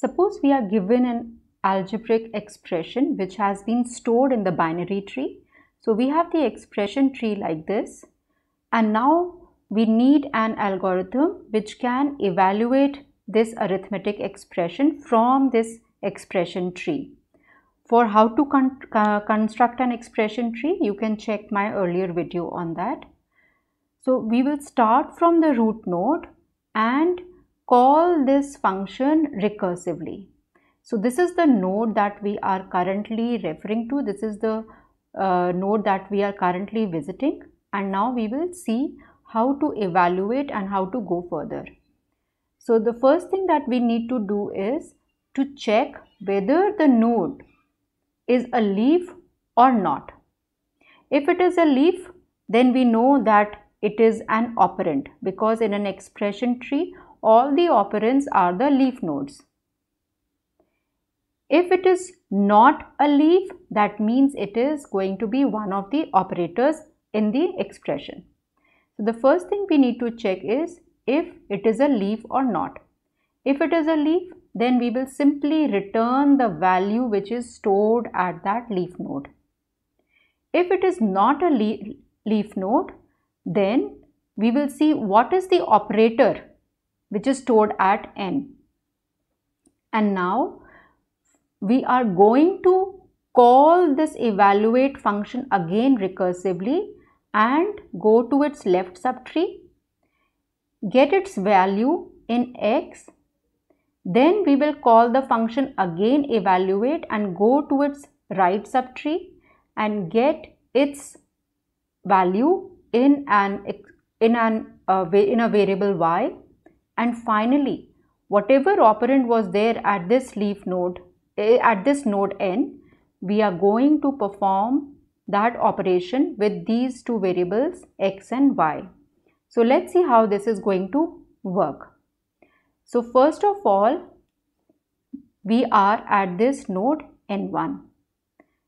Suppose we are given an algebraic expression which has been stored in the binary tree. So we have the expression tree like this and now we need an algorithm which can evaluate this arithmetic expression from this expression tree. For how to con uh, construct an expression tree, you can check my earlier video on that. So we will start from the root node and call this function recursively. So this is the node that we are currently referring to. This is the uh, node that we are currently visiting and now we will see how to evaluate and how to go further. So the first thing that we need to do is to check whether the node is a leaf or not. If it is a leaf, then we know that it is an operand because in an expression tree, all the operands are the leaf nodes. If it is not a leaf, that means it is going to be one of the operators in the expression. So the first thing we need to check is if it is a leaf or not. If it is a leaf, then we will simply return the value which is stored at that leaf node. If it is not a leaf node, then we will see what is the operator which is stored at n. And now we are going to call this evaluate function again recursively and go to its left subtree, get its value in x, then we will call the function again evaluate and go to its right subtree and get its value in an in an uh, in a variable y and finally, whatever operand was there at this leaf node, eh, at this node n, we are going to perform that operation with these two variables x and y. So let's see how this is going to work. So first of all, we are at this node n1.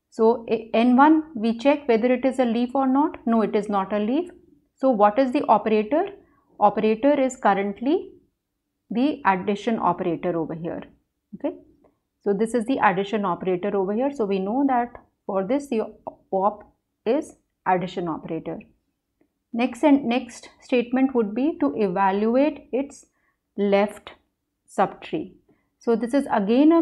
So eh, n1 we check whether it is a leaf or not. No, it is not a leaf. So what is the operator? Operator is currently the addition operator over here okay so this is the addition operator over here so we know that for this the op is addition operator next and next statement would be to evaluate its left subtree so this is again a,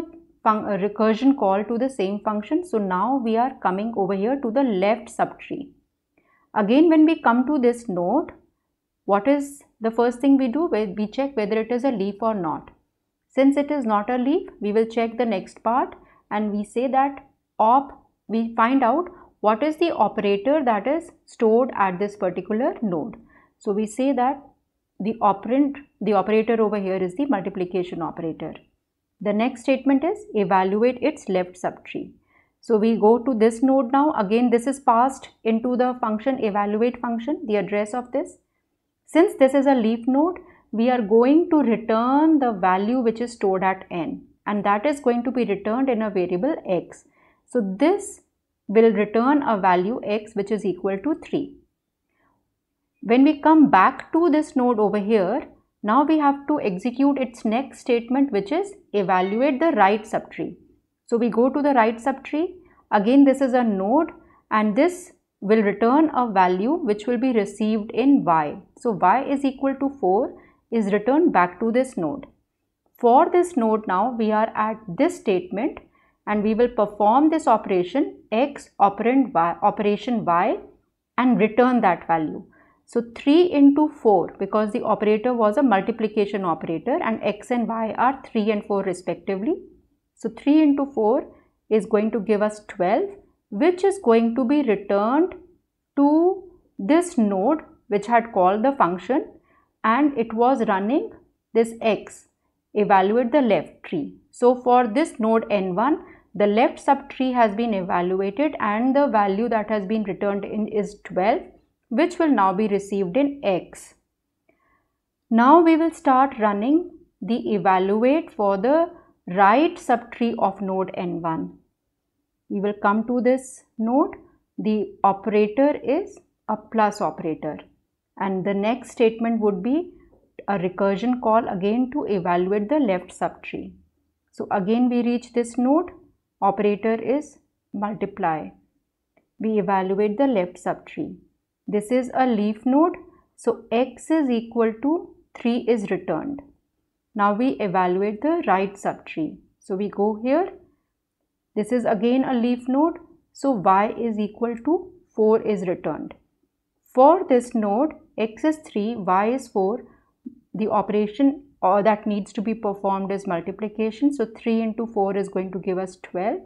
a recursion call to the same function so now we are coming over here to the left subtree again when we come to this node what is the first thing we do? We check whether it is a leaf or not. Since it is not a leaf, we will check the next part and we say that op, we find out what is the operator that is stored at this particular node. So we say that the operand, the operator over here is the multiplication operator. The next statement is evaluate its left subtree. So we go to this node now. Again, this is passed into the function evaluate function, the address of this. Since this is a leaf node, we are going to return the value which is stored at n and that is going to be returned in a variable x. So this will return a value x which is equal to 3. When we come back to this node over here, now we have to execute its next statement which is evaluate the right subtree. So we go to the right subtree, again this is a node and this will return a value which will be received in y. So y is equal to 4 is returned back to this node. For this node now we are at this statement and we will perform this operation x operand y operation y and return that value. So 3 into 4 because the operator was a multiplication operator and x and y are 3 and 4 respectively. So 3 into 4 is going to give us 12 which is going to be returned to this node which had called the function and it was running this x evaluate the left tree. So for this node n1 the left subtree has been evaluated and the value that has been returned in is 12 which will now be received in x. Now we will start running the evaluate for the right subtree of node n1 we will come to this node the operator is a plus operator and the next statement would be a recursion call again to evaluate the left subtree. So again we reach this node operator is multiply. We evaluate the left subtree. This is a leaf node so x is equal to 3 is returned. Now we evaluate the right subtree. So we go here this is again a leaf node. So y is equal to 4 is returned. For this node x is 3, y is 4. The operation or that needs to be performed is multiplication. So 3 into 4 is going to give us 12.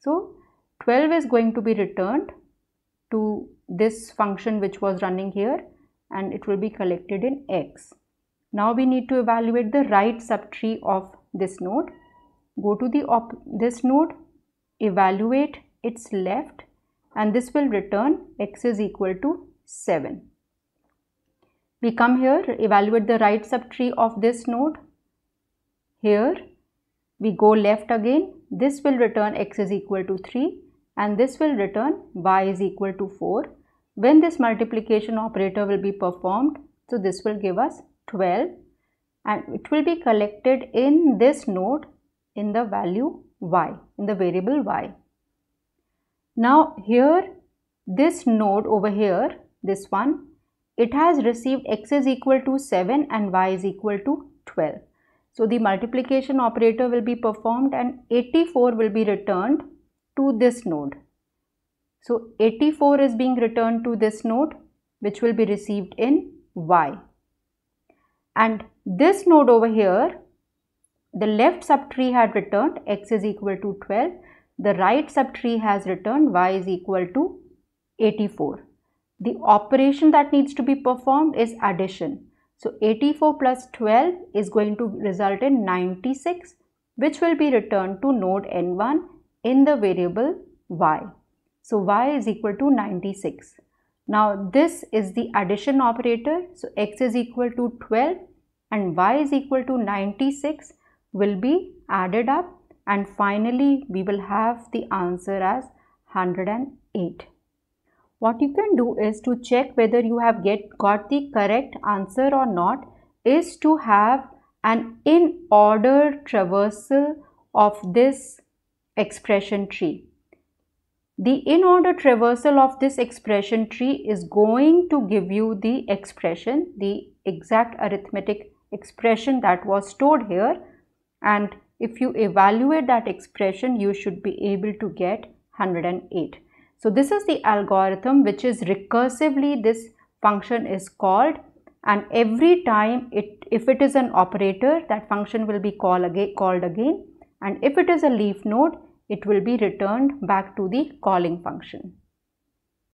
So 12 is going to be returned to this function which was running here and it will be collected in x. Now we need to evaluate the right subtree of this node. Go to the this node evaluate its left and this will return x is equal to 7. We come here, evaluate the right subtree of this node. Here we go left again, this will return x is equal to 3 and this will return y is equal to 4. When this multiplication operator will be performed, so this will give us 12 and it will be collected in this node in the value y, in the variable y. Now here, this node over here, this one, it has received x is equal to 7 and y is equal to 12. So the multiplication operator will be performed and 84 will be returned to this node. So 84 is being returned to this node which will be received in y. And this node over here the left subtree had returned x is equal to 12. The right subtree has returned y is equal to 84. The operation that needs to be performed is addition. So 84 plus 12 is going to result in 96 which will be returned to node n1 in the variable y. So y is equal to 96. Now this is the addition operator. So x is equal to 12 and y is equal to 96 will be added up and finally we will have the answer as 108. What you can do is to check whether you have get, got the correct answer or not is to have an in order traversal of this expression tree. The in order traversal of this expression tree is going to give you the expression, the exact arithmetic expression that was stored here and if you evaluate that expression you should be able to get 108. So this is the algorithm which is recursively this function is called and every time it if it is an operator that function will be again, called again and if it is a leaf node it will be returned back to the calling function.